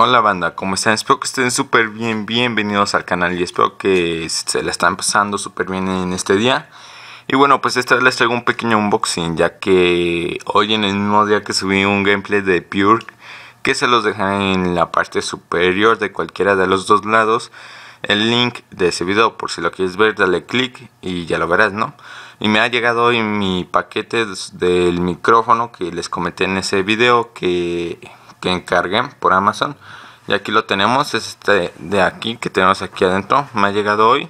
Hola banda, ¿cómo están? Espero que estén súper bien, bienvenidos al canal y espero que se la están pasando súper bien en este día. Y bueno, pues esta vez les traigo un pequeño unboxing, ya que hoy en el mismo día que subí un gameplay de Pure, que se los dejaré en la parte superior de cualquiera de los dos lados, el link de ese video, por si lo quieres ver, dale click y ya lo verás, ¿no? Y me ha llegado hoy mi paquete del micrófono que les comenté en ese video, que que encarguen por Amazon. Y aquí lo tenemos, es este de aquí que tenemos aquí adentro. Me ha llegado hoy.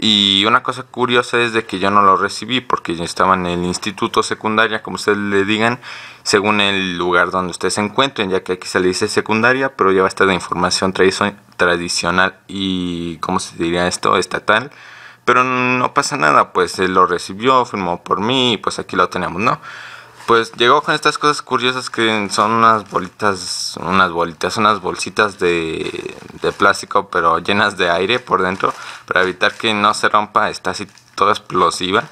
Y una cosa curiosa es de que yo no lo recibí porque yo estaba en el instituto secundaria, como ustedes le digan, según el lugar donde ustedes se encuentren, ya que aquí se le dice secundaria, pero ya va a estar información tradicional y, como se diría esto? Estatal. Pero no pasa nada, pues él lo recibió, firmó por mí y pues aquí lo tenemos, ¿no? pues llegó con estas cosas curiosas que son unas bolitas, unas bolitas, unas bolsitas de, plástico, pero llenas de aire por dentro, para evitar que no se rompa, está así toda explosiva.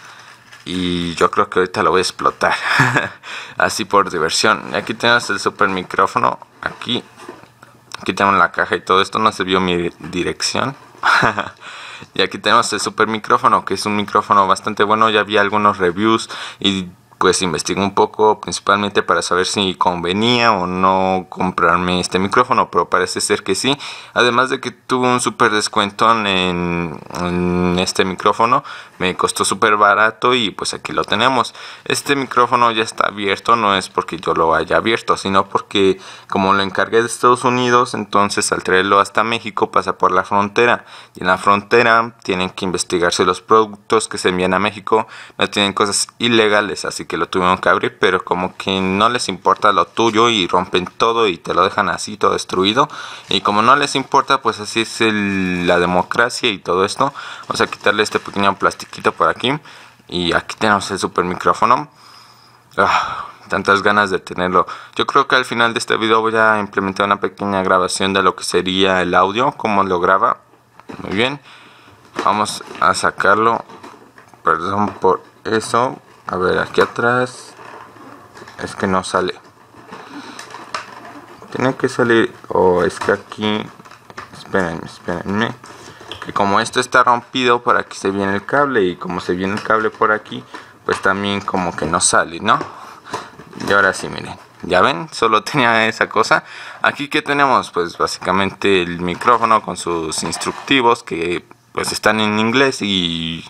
Y yo creo que ahorita lo voy a explotar. así por diversión. Aquí tenemos el super micrófono. Aquí. Aquí tenemos la caja y todo esto. No se vio mi dirección. y aquí tenemos el super micrófono. Que es un micrófono bastante bueno. Ya había algunos reviews. Y pues investigué un poco principalmente para saber si convenía o no comprarme este micrófono, pero parece ser que sí. Además de que tuvo un súper descuento en, este micrófono, me costó súper barato y pues aquí lo tenemos. Este micrófono ya está abierto, no es porque yo lo haya abierto, sino porque como lo encargué de Estados Unidos, entonces al traerlo hasta México pasa por la frontera y en la frontera tienen que investigarse los productos que se envían a México, no tienen cosas ilegales, así que lo tuvieron que abrir, pero como que no les importa lo tuyo y rompen todo y te lo dejan así, todo destruido. Y como no les importa, pues así es la democracia y todo esto. Vamos a quitarle este pequeño plastiquito por aquí. Y aquí tenemos el super micrófono. Ah, tantas ganas de tenerlo. Yo creo que al final de este video voy a implementar una pequeña grabación de lo que sería el audio, como lo graba. Muy bien. Vamos a sacarlo. Perdón por eso. A ver, aquí atrás es que no sale. Tiene que salir, o es que aquí, espérenme, espérenme. Que como esto está rompido para que se viene el cable y como se viene el cable por aquí, pues también como que no sale, ¿no? Y ahora sí, miren. Ya ven, solo tenía esa cosa. Aquí que tenemos, pues básicamente el micrófono con sus instructivos que pues están en inglés y,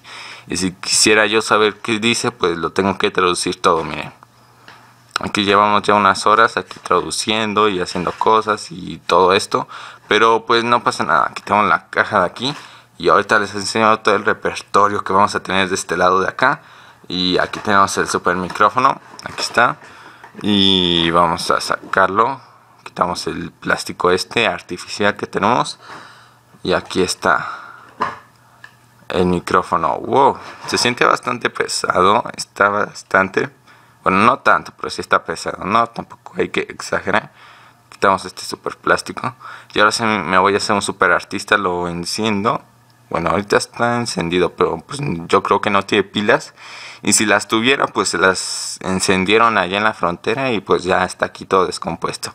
si quisiera yo saber qué dice, pues lo tengo que traducir todo, miren. Aquí llevamos ya unas horas aquí traduciendo y haciendo cosas y todo esto. Pero pues no pasa nada. Aquí tengo la caja de aquí. Y ahorita les enseño todo el repertorio que vamos a tener de este lado de acá. Y aquí tenemos el super micrófono. Aquí está. Y vamos a sacarlo. Quitamos el plástico este artificial que tenemos. Y aquí está el micrófono. Wow, se siente bastante pesado, está bastante, bueno, no tanto, pero sí está pesado, no, tampoco hay que exagerar. Quitamos este super plástico. Y ahora me voy a hacer un super artista, lo enciendo. Bueno, ahorita está encendido, pero pues yo creo que no tiene pilas. Y si las tuviera, pues se las encendieron allá en la frontera y pues ya está aquí todo descompuesto.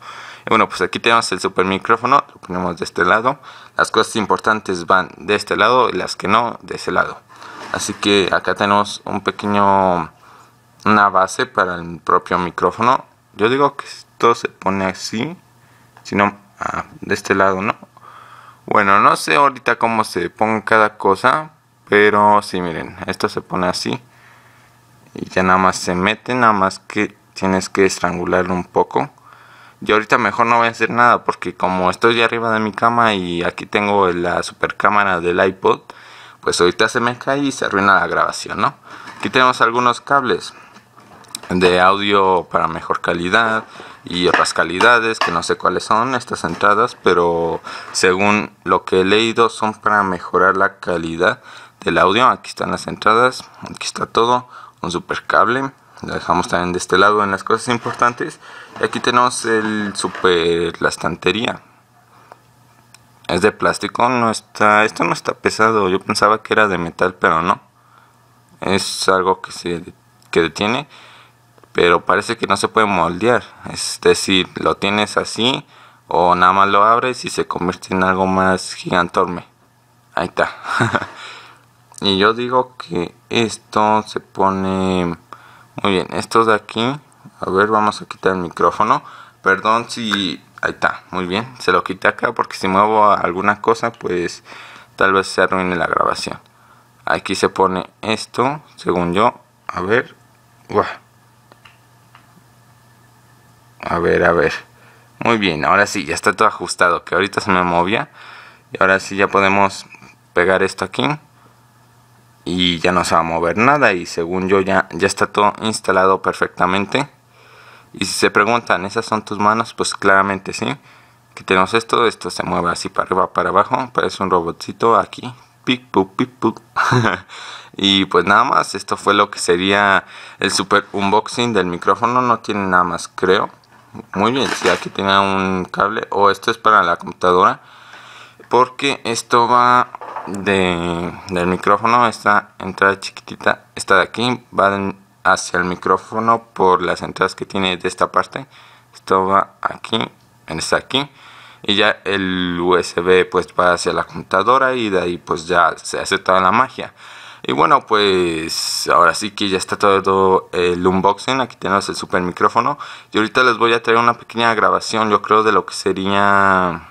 Bueno, pues aquí tenemos el super micrófono, lo ponemos de este lado. Las cosas importantes van de este lado y las que no de ese lado. Así que acá tenemos un pequeño, una base para el propio micrófono. Yo digo que esto se pone así, sino ah, de este lado, ¿no? Bueno, no sé ahorita cómo se pone cada cosa, pero sí, miren, esto se pone así. Y ya nada más se mete, nada más que tienes que estrangularlo un poco yo ahorita mejor no voy a hacer nada porque como estoy arriba de mi cama y aquí tengo la super cámara del iPod, pues ahorita se me cae y se arruina la grabación, ¿no? Aquí tenemos algunos cables de audio para mejor calidad y otras calidades que no sé cuáles son estas entradas, pero según lo que he leído son para mejorar la calidad del audio. Aquí están las entradas, aquí está todo, un super cable la dejamos también de este lado en las cosas importantes. Aquí tenemos el super, la estantería. Es de plástico, no está, esto no está pesado. Yo pensaba que era de metal, pero no. Es algo que se detiene, pero parece que no se puede moldear. Es decir, lo tienes así o nada más lo abres y se convierte en algo más gigantorme. Ahí está. y yo digo que esto se pone muy bien, estos de aquí, a ver, vamos a quitar el micrófono. Perdón si... Ahí está, muy bien. Se lo quité acá porque si muevo alguna cosa, pues tal vez se arruine la grabación. Aquí se pone esto, según yo. A ver. A ver, a ver. Muy bien, ahora sí, ya está todo ajustado. Que ahorita se me movía. Y ahora sí ya podemos pegar esto aquí y ya no se va a mover nada y según yo ya, ya está todo instalado perfectamente. Y si se preguntan, ¿esas son tus manos? Pues claramente sí. que tenemos esto, esto se mueve así para arriba, para abajo, parece un robotcito aquí. Pic, y pues nada más, esto fue lo que sería el super unboxing del micrófono, no tiene nada más creo. Muy bien, si aquí tiene un cable o esto es para la computadora. Porque esto va de, del micrófono, esta entrada chiquitita, esta de aquí, va hacia el micrófono por las entradas que tiene de esta parte. Esto va aquí, en esta aquí. Y ya el USB pues va hacia la computadora y de ahí pues ya se hace toda la magia. Y bueno, pues ahora sí que ya está todo el unboxing. Aquí tenemos el super micrófono. Y ahorita les voy a traer una pequeña grabación, yo creo, de lo que sería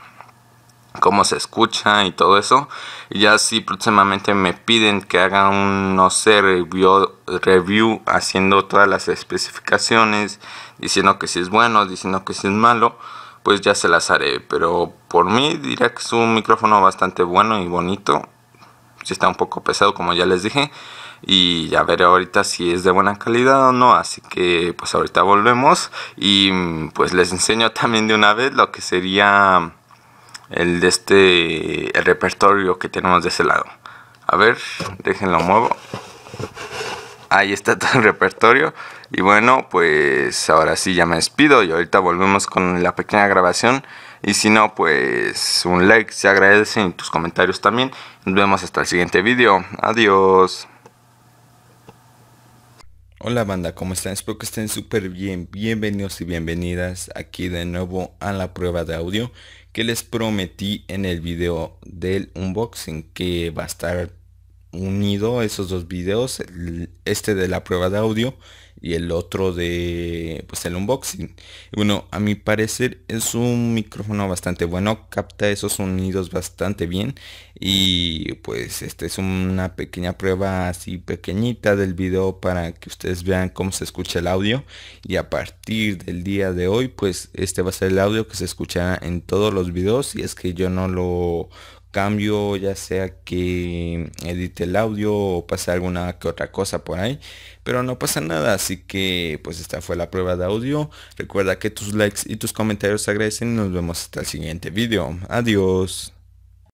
cómo se escucha y todo eso. Y Ya si próximamente me piden que haga un, no sé, review, haciendo todas las especificaciones, diciendo que si es bueno, diciendo que si es malo, pues ya se las haré. Pero por mí diría que es un micrófono bastante bueno y bonito. Si está un poco pesado, como ya les dije. Y ya veré ahorita si es de buena calidad o no. Así que pues ahorita volvemos. Y pues les enseño también de una vez lo que sería el de este el repertorio que tenemos de ese lado. A ver, déjenlo muevo. Ahí está todo el repertorio. Y bueno, pues ahora sí ya me despido y ahorita volvemos con la pequeña grabación. Y si no, pues un like se agradece y tus comentarios también. Nos vemos hasta el siguiente video. Adiós. Hola banda, ¿cómo están? Espero que estén súper bien. Bienvenidos y bienvenidas aquí de nuevo a la prueba de audio que les prometí en el video del unboxing que va a estar unido esos dos videos, este de la prueba de audio y el otro de pues el unboxing. Bueno, a mi parecer es un micrófono bastante bueno, capta esos sonidos bastante bien y pues este es una pequeña prueba así pequeñita del video para que ustedes vean cómo se escucha el audio y a partir del día de hoy pues este va a ser el audio que se escuchará en todos los videos y es que yo no lo cambio, ya sea que edite el audio o pase alguna que otra cosa por ahí. Pero no pasa nada, así que pues esta fue la prueba de audio. Recuerda que tus likes y tus comentarios se agradecen y nos vemos hasta el siguiente video. Adiós.